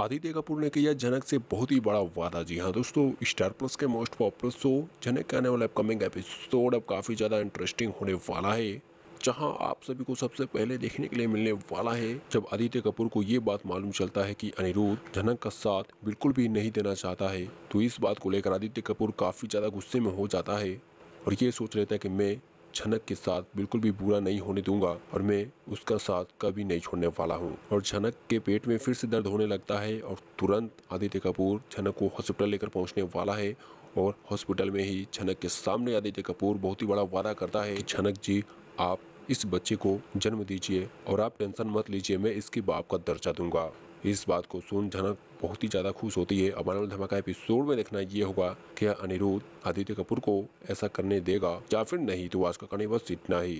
आदित्य कपूर ने किया जनक से बहुत ही बड़ा वादा जी हाँ दोस्तों स्टार प्लस के मोस्ट पॉपुलर शो जनक के आने वाला अपकमिंग एपिसोड अब काफ़ी ज़्यादा इंटरेस्टिंग होने वाला है जहां आप सभी को सबसे पहले देखने के लिए मिलने वाला है जब आदित्य कपूर को ये बात मालूम चलता है कि अनिरुद्ध जनक का साथ बिल्कुल भी नहीं देना चाहता है तो इस बात को लेकर आदित्य कपूर काफ़ी ज़्यादा गुस्से में हो जाता है और ये सोच लेता है कि मैं झनक के साथ बिल्कुल भी बुरा नहीं होने दूंगा और मैं उसका साथ कभी नहीं छोड़ने वाला हूँ और झनक के पेट में फिर से दर्द होने लगता है और तुरंत आदित्य कपूर झनक को हॉस्पिटल लेकर पहुँचने वाला है और हॉस्पिटल में ही झनक के सामने आदित्य कपूर बहुत ही बड़ा वादा करता है झनक जी आप इस बच्चे को जन्म दीजिए और आप टेंशन मत लीजिए मैं इसके बाप का दर्जा दूंगा इस बात को सुन झनक बहुत ही ज़्यादा खुश होती है अब आने वाले धमाका एपिसोड में देखना ये होगा क्या अनिरुद्ध आदित्य कपूर को ऐसा करने देगा या फिर नहीं तो आज का कहानी बस इतना ही